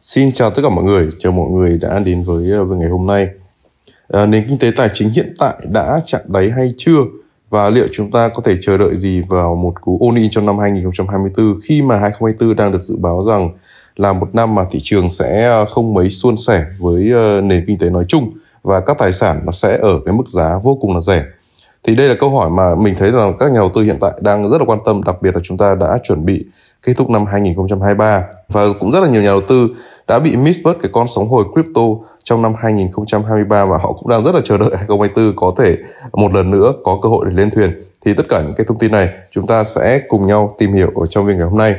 Xin chào tất cả mọi người, chào mọi người đã đến với ờ, với ngày hôm nay. À, nền kinh tế tài chính hiện tại đã chạm đáy hay chưa? Và liệu chúng ta có thể chờ đợi gì vào một cú ôn in trong năm 2024 khi mà 2024 đang được dự báo rằng là một năm mà thị trường sẽ ờ, không mấy suôn sẻ với nền kinh tế nói chung và các tài sản nó sẽ ở cái mức giá vô cùng là rẻ thì đây là câu hỏi mà mình thấy rằng các nhà đầu tư hiện tại đang rất là quan tâm đặc biệt là chúng ta đã chuẩn bị kết thúc năm 2023 và cũng rất là nhiều nhà đầu tư đã bị miss mất cái con sóng hồi crypto trong năm 2023 và họ cũng đang rất là chờ đợi 2024 có thể một lần nữa có cơ hội để lên thuyền thì tất cả những cái thông tin này chúng ta sẽ cùng nhau tìm hiểu ở trong video ngày hôm nay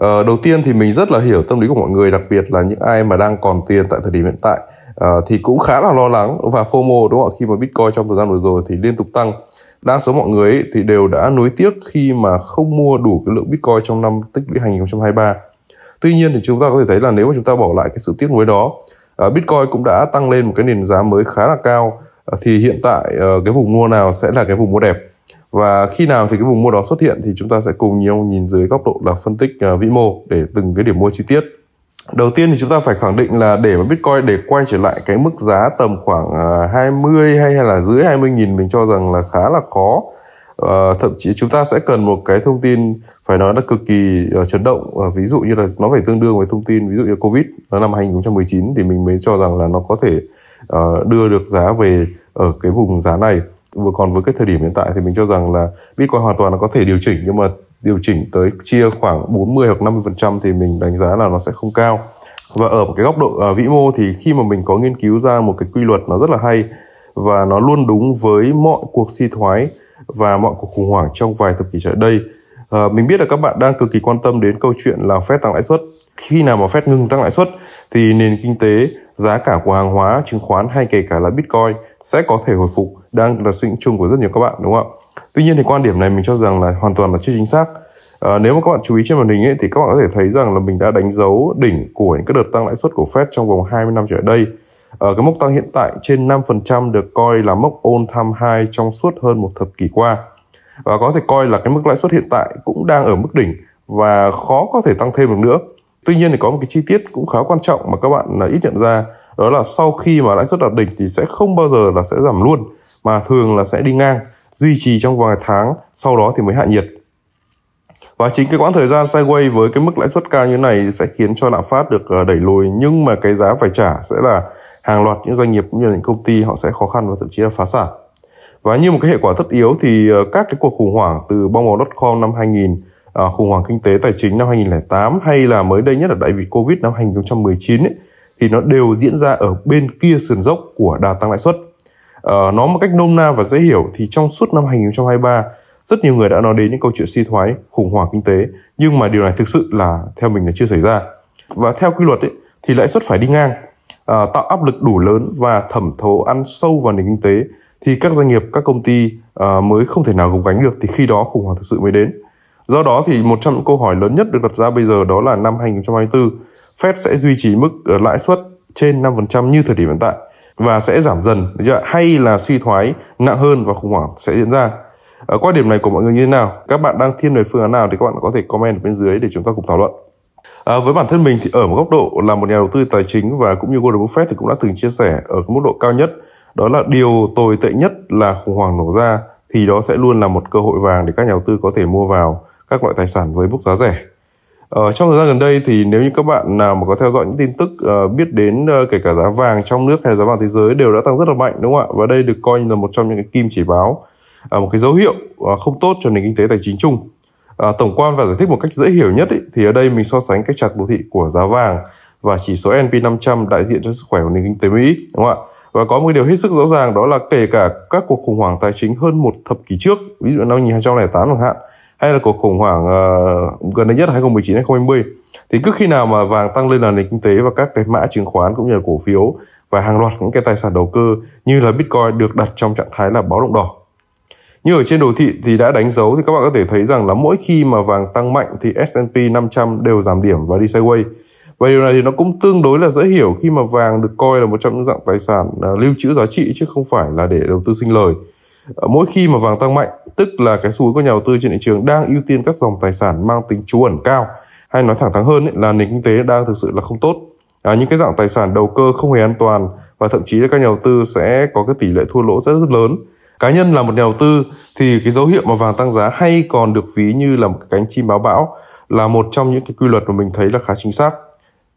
Ờ, đầu tiên thì mình rất là hiểu tâm lý của mọi người đặc biệt là những ai mà đang còn tiền tại thời điểm hiện tại ờ, thì cũng khá là lo lắng và FOMO đúng không ạ khi mà Bitcoin trong thời gian vừa rồi thì liên tục tăng đa số mọi người ấy, thì đều đã nuối tiếc khi mà không mua đủ cái lượng Bitcoin trong năm tích lũy 2023 tuy nhiên thì chúng ta có thể thấy là nếu mà chúng ta bỏ lại cái sự tiếc nuối đó uh, Bitcoin cũng đã tăng lên một cái nền giá mới khá là cao uh, thì hiện tại uh, cái vùng mua nào sẽ là cái vùng mua đẹp và khi nào thì cái vùng mua đó xuất hiện thì chúng ta sẽ cùng nhau nhìn dưới góc độ là phân tích ờ, vĩ mô để từng cái điểm mua chi tiết Đầu tiên thì chúng ta phải khẳng định là để mà Bitcoin để quay trở lại cái mức giá tầm khoảng 20 ờ, hay hay là dưới 20 nghìn mình cho rằng là khá là khó. À, thậm chí chúng ta sẽ cần một cái thông tin phải nói là cực kỳ uh, chấn động à, ví dụ như là nó phải tương đương với thông tin ví dụ như Covid năm 2019 thì mình mới cho rằng là nó có thể uh, đưa được giá về ở cái vùng giá này vừa còn với cái thời điểm hiện tại thì mình cho rằng là Bitcoin hoàn toàn là có thể điều chỉnh nhưng mà điều chỉnh tới chia khoảng 40 hoặc 50% thì mình đánh giá là nó sẽ không cao. Và ở một cái góc độ uh, vĩ mô thì khi mà mình có nghiên cứu ra một cái quy luật nó rất là hay và nó luôn đúng với mọi cuộc suy thoái và mọi cuộc khủng hoảng trong vài thập kỷ trở đây. Uh, mình biết là các bạn đang cực kỳ quan tâm đến câu chuyện là Fed tăng lãi suất. Khi nào mà Fed ngừng tăng lãi suất thì nền kinh tế, giá cả của hàng hóa, chứng khoán hay kể cả là Bitcoin sẽ có thể hồi phục đang là suy nghĩ chung của rất nhiều các bạn đúng không ạ tuy nhiên thì quan điểm này mình cho rằng là hoàn toàn là chưa chính xác À, nếu mà các bạn chú ý trên màn hình ấy, thì các bạn có thể thấy rằng là mình đã đánh dấu đỉnh của những cái đợt tăng lãi suất của Fed trong vòng 20 năm trở lại đây. À, cái mốc tăng hiện tại trên 5% được coi là mốc all time high trong suốt hơn một thập kỷ qua. Và có thể coi là cái mức lãi suất hiện tại cũng đang ở mức đỉnh và khó có thể tăng thêm được nữa. Tuy nhiên thì có một cái chi tiết cũng khá quan trọng mà các bạn ít nhận ra đó là sau khi mà lãi suất đạt đỉnh thì sẽ không bao giờ là sẽ giảm luôn mà thường là sẽ đi ngang duy trì trong vài tháng sau đó thì mới hạ nhiệt và chính cái quãng thời gian sideways với cái mức lãi suất cao như này sẽ khiến cho lạm phát được ờ, đẩy lùi nhưng mà cái giá phải trả sẽ là hàng loạt những doanh nghiệp như là những công ty họ sẽ khó khăn và thậm chí là phá sản. Và như một cái hệ quả tất yếu thì ờ, các cái cuộc khủng hoảng từ bong bóng dot-com năm 2000, ờ, khủng hoảng kinh tế tài chính năm 2008 hay là mới đây nhất là đại dịch Covid năm 2019 ấy, thì nó đều diễn ra ở bên kia sườn dốc của đà tăng lãi suất uh, nói một cách nôm na và dễ hiểu thì trong suốt năm 2023 rất nhiều người đã nói đến những câu chuyện suy thoái, khủng hoảng kinh tế nhưng mà điều này thực sự là theo mình là chưa xảy ra và theo quy luật ấy, thì lãi suất phải đi ngang à, tạo áp lực đủ lớn và thẩm thấu ăn sâu vào nền kinh tế thì các doanh nghiệp, các công ty à, mới không thể nào gồng gánh được thì khi đó khủng hoảng thực sự mới đến. Do đó thì một trong những câu hỏi lớn nhất được đặt ra bây giờ đó là năm 2024 Fed sẽ duy trì mức lãi suất trên 5% như thời điểm hiện tại và sẽ giảm dần hay là suy thoái nặng hơn và khủng hoảng sẽ diễn ra ở quan điểm này của mọi người như thế nào các bạn đang thiên về phương án nào thì các bạn có thể comment ở bên dưới để chúng ta cùng thảo luận À, với bản thân mình thì ở một góc độ là một nhà đầu tư tài chính và cũng như Warren Buffett thì cũng đã từng chia sẻ ở cái mức độ cao nhất đó là điều tồi tệ nhất là khủng hoảng nổ ra thì đó sẽ luôn là một cơ hội vàng để các nhà đầu tư có thể mua vào các loại tài sản với mức giá rẻ Ờ, trong thời gian gần đây thì nếu như các bạn nào mà có theo dõi những tin tức uh, biết đến uh, kể cả giá vàng trong nước hay giá vàng thế giới đều đã tăng rất là mạnh đúng không ạ? Và đây được coi như là một trong những cái kim chỉ báo, uh, một cái dấu hiệu uh, không tốt cho nền kinh tế tài chính chung. Uh, tổng quan và giải thích một cách dễ hiểu nhất ý, thì ở đây mình so sánh cách chặt đồ thị của giá vàng và chỉ số S&P 500 đại diện cho sức khỏe của nền kinh tế Mỹ đúng không ạ? Và có một điều hết sức rõ ràng đó là kể cả các cuộc khủng hoảng tài chính hơn một thập kỷ trước, ví dụ năm 2008 chẳng hạn, hay là cuộc khủng hoảng uh, gần đây nhất 2019 2020 thì cứ khi nào mà vàng tăng lên là nền kinh tế và các cái mã chứng khoán cũng như là cổ phiếu và hàng loạt những cái tài sản đầu cơ như là Bitcoin được đặt trong trạng thái là báo động đỏ. Như ở trên đồ thị thì đã đánh dấu thì các bạn có thể thấy rằng là mỗi khi mà vàng tăng mạnh thì S&P 500 đều giảm điểm và đi sideways. Và điều này thì nó cũng tương đối là dễ hiểu khi mà vàng được coi là một trong những dạng tài sản ờ, lưu trữ giá trị chứ không phải là để đầu tư sinh lời. Ờ, mỗi khi mà vàng tăng mạnh tức là cái xu hướng của nhà đầu tư trên thị trường đang ưu tiên các dòng tài sản mang tính trú ẩn cao hay nói thẳng thắn hơn ấy, là nền kinh tế đang thực sự là không tốt à, những cái dạng tài sản đầu cơ không hề an toàn và thậm chí là các nhà đầu tư sẽ có cái tỷ lệ thua lỗ rất rất lớn cá nhân là một nhà đầu tư thì cái dấu hiệu mà vàng tăng giá hay còn được ví như là một cái cánh chim báo bão là một trong những cái quy luật mà mình thấy là khá chính xác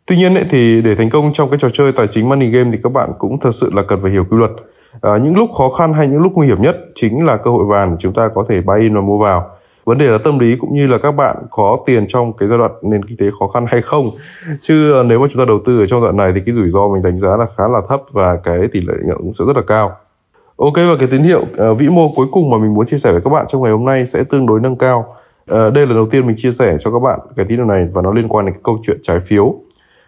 tuy nhiên ấy, thì để thành công trong cái trò chơi tài chính money game thì các bạn cũng thật sự là cần phải hiểu quy luật À, những lúc khó khăn hay những lúc nguy hiểm nhất chính là cơ hội vàng để chúng ta có thể buy in và mua vào. Vấn đề là tâm lý cũng như là các bạn có tiền trong cái giai đoạn nền kinh tế khó khăn hay không. Chứ ờ, nếu mà chúng ta đầu tư ở trong đoạn này thì cái rủi ro mình đánh giá là khá là thấp và cái tỷ lệ nhận cũng sẽ rất là cao. Ok và cái tín hiệu uh, vĩ mô cuối cùng mà mình muốn chia sẻ với các bạn trong ngày hôm nay sẽ tương đối nâng cao. Uh, đây là đầu tiên mình chia sẻ cho các bạn cái tín hiệu này và nó liên quan đến cái câu chuyện trái phiếu.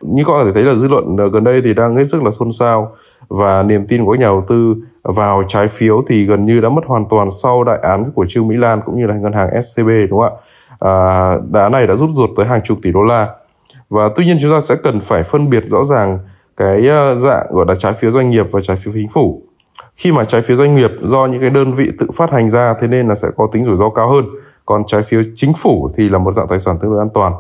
Như các bạn có thể thấy là dư luận gần đây thì đang hết sức là xôn xao và niềm tin của nhà đầu tư vào trái phiếu thì gần như đã mất hoàn toàn sau đại án của Trương Mỹ Lan cũng như là ngân hàng SCB đúng không ạ? À, đá này đã rút ruột tới hàng chục tỷ đô la và tuy nhiên chúng ta sẽ cần phải phân biệt rõ ràng cái ờ, dạng gọi là trái phiếu doanh nghiệp và trái phiếu chính phủ khi mà trái phiếu doanh nghiệp do những cái đơn vị tự phát hành ra thế nên là sẽ có tính rủi ro cao hơn còn trái phiếu chính phủ thì là một dạng tài sản tương đối an toàn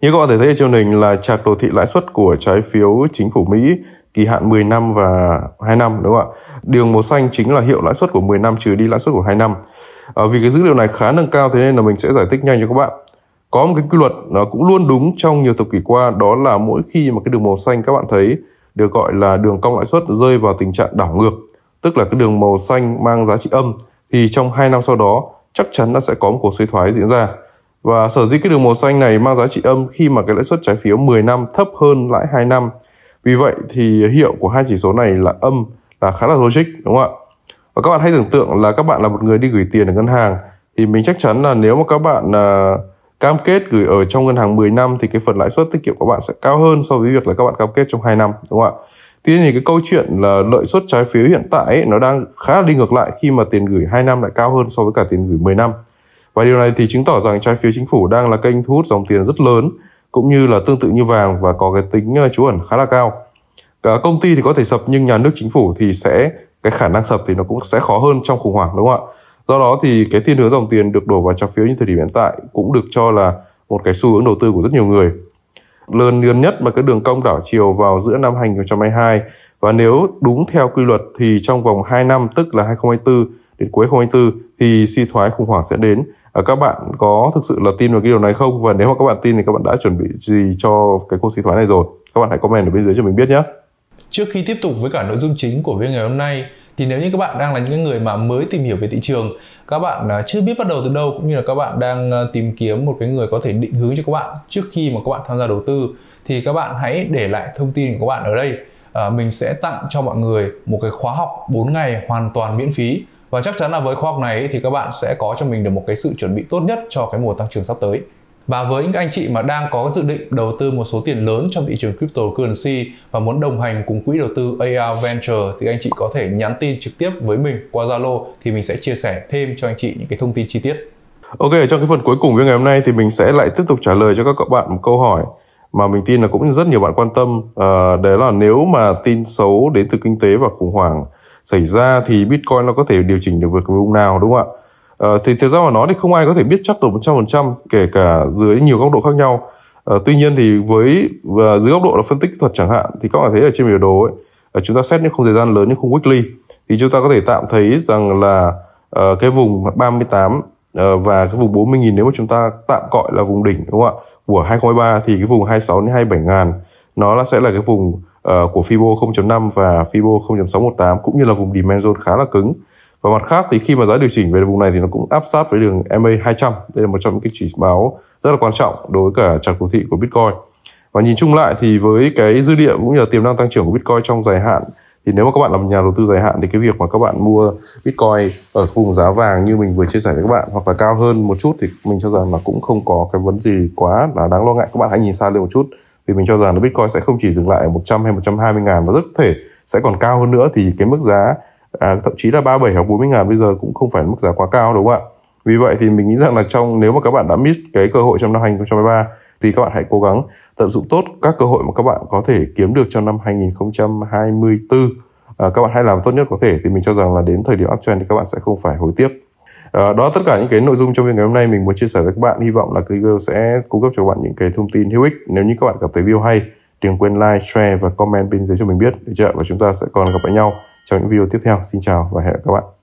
như các bạn thể thấy ở trên hình là chart đồ thị lãi suất của trái phiếu chính phủ Mỹ kỳ hạn 10 năm và 2 năm đúng không ạ? Đường màu xanh chính là hiệu lãi suất của 10 năm trừ đi lãi suất của 2 năm. À, vì cái dữ liệu này khá nâng cao thế nên là mình sẽ giải thích nhanh cho các bạn. Có một cái quy luật nó cũng luôn đúng trong nhiều thập kỷ qua đó là mỗi khi mà cái đường màu xanh các bạn thấy được gọi là đường cong lãi suất rơi vào tình trạng đảo ngược, tức là cái đường màu xanh mang giá trị âm thì trong 2 năm sau đó chắc chắn là sẽ có một cuộc suy thoái diễn ra. Và sở dĩ cái đường màu xanh này mang giá trị âm khi mà cái lãi suất trái phiếu 10 năm thấp hơn lãi 2 năm vì vậy thì hiệu của hai chỉ số này là âm là khá là logic đúng không ạ? Và các bạn hãy tưởng tượng là các bạn là một người đi gửi tiền ở ngân hàng thì mình chắc chắn là nếu mà các bạn uh, cam kết gửi ở trong ngân hàng 10 năm thì cái phần lãi suất tiết kiệm của bạn sẽ cao hơn so với việc là các bạn cam kết trong 2 năm đúng không ạ? Tuy nhiên thì cái câu chuyện là lợi suất trái phiếu hiện tại ấy, nó đang khá là đi ngược lại khi mà tiền gửi 2 năm lại cao hơn so với cả tiền gửi 10 năm. Và điều này thì chứng tỏ rằng trái phiếu chính phủ đang là kênh thu hút dòng tiền rất lớn cũng như là tương tự như vàng và có cái tính ờ, trú ẩn khá là cao. Cả công ty thì có thể sập nhưng nhà nước chính phủ thì sẽ cái khả năng sập thì nó cũng sẽ khó hơn trong khủng hoảng đúng không ạ? Do đó thì cái thiên hướng dòng tiền được đổ vào trái phiếu như thời điểm hiện tại cũng được cho là một cái xu hướng đầu tư của rất nhiều người. Lớn gần nhất mà cái đường cong đảo chiều vào giữa năm 2022 và nếu đúng theo quy luật thì trong vòng 2 năm tức là 2024 đến cuối 2024 thì suy thoái khủng hoảng sẽ đến À, các bạn có thực sự là tin vào cái điều này không và nếu mà các bạn tin thì các bạn đã chuẩn bị gì cho cái cuộc suy thoái này rồi các bạn hãy comment ở bên dưới cho mình biết nhé trước khi tiếp tục với cả nội dung chính của video ngày hôm nay thì nếu như các bạn đang là những người mà mới tìm hiểu về thị trường các bạn à, chưa biết bắt đầu từ đâu cũng như là các bạn đang à, tìm kiếm một cái người có thể định hướng cho các bạn trước khi mà các bạn tham gia đầu tư thì các bạn hãy để lại thông tin của các bạn ở đây à, mình sẽ tặng cho mọi người một cái khóa học 4 ngày hoàn toàn miễn phí và chắc chắn là với khoa học này thì các bạn sẽ có cho mình được một cái sự chuẩn bị tốt nhất cho cái mùa tăng trưởng sắp tới và với những anh chị mà đang có dự định đầu tư một số tiền lớn trong thị trường cryptocurrency và muốn đồng hành cùng quỹ đầu tư AR Venture thì anh chị có thể nhắn tin trực tiếp với mình qua Zalo thì mình sẽ chia sẻ thêm cho anh chị những cái thông tin chi tiết. Ok, trong cái phần cuối cùng của ngày hôm nay thì mình sẽ lại tiếp tục trả lời cho các bạn một câu hỏi mà mình tin là cũng rất nhiều bạn quan tâm. À, đấy là nếu mà tin xấu đến từ kinh tế và khủng hoảng xảy ra thì Bitcoin nó có thể điều chỉnh được vượt vùng nào đúng không ạ? Ờ, thì thực ra mà nói thì không ai có thể biết chắc được 100% kể cả dưới nhiều góc độ khác nhau. Ờ, tuy nhiên thì với và dưới góc độ là phân tích kỹ thuật chẳng hạn thì các bạn thấy ở trên biểu đồ ấy ờ, chúng ta xét những khung thời gian lớn như khung weekly thì chúng ta có thể tạm thấy rằng là uh, cái vùng 38 uh, ờ, và cái vùng 40.000 nếu mà chúng ta tạm gọi là vùng đỉnh đúng không ạ? Của 2023 thì cái vùng 26 đến 27 ngàn nó là sẽ là cái vùng Ờ, của Fibo 0.5 và Fibo 0.618 cũng như là vùng dimension khá là cứng. Và mặt khác thì khi mà giá điều chỉnh về vùng này thì nó cũng áp sát với đường MA 200. Đây là một trong những cái chỉ báo rất là quan trọng đối với cả chart cầu thị của Bitcoin. Và nhìn chung lại thì với cái dư địa cũng như là tiềm năng tăng trưởng của Bitcoin trong dài hạn thì nếu mà các bạn làm nhà đầu tư dài hạn thì cái việc mà các bạn mua Bitcoin ở vùng giá vàng như mình vừa chia sẻ với các bạn hoặc là cao hơn một chút thì mình cho rằng là cũng không có cái vấn gì quá là đáng lo ngại. Các bạn hãy nhìn xa lên một chút vì mình cho rằng là Bitcoin sẽ không chỉ dừng lại ở 100 hay 120 ngàn và rất có thể sẽ còn cao hơn nữa thì cái mức giá à, thậm chí là 37 hoặc 40 ngàn bây giờ cũng không phải mức giá quá cao đúng không ạ? Vì vậy thì mình nghĩ rằng là trong nếu mà các bạn đã miss cái cơ hội trong năm 2023 thì các bạn hãy cố gắng tận dụng tốt các cơ hội mà các bạn có thể kiếm được trong năm 2024. À, các bạn hãy làm tốt nhất có thể thì mình cho rằng là đến thời điểm uptrend thì các bạn sẽ không phải hối tiếc. Ờ, đó tất cả những cái nội dung trong video ngày hôm nay mình muốn chia sẻ với các bạn. Hy vọng là cái video sẽ cung cấp cho các bạn những cái thông tin hữu ích. Nếu như các bạn cảm thấy video hay, đừng quên like, share và comment bên dưới cho mình biết. để chưa? Và chúng ta sẽ còn gặp lại nhau trong những video tiếp theo. Xin chào và hẹn gặp các bạn.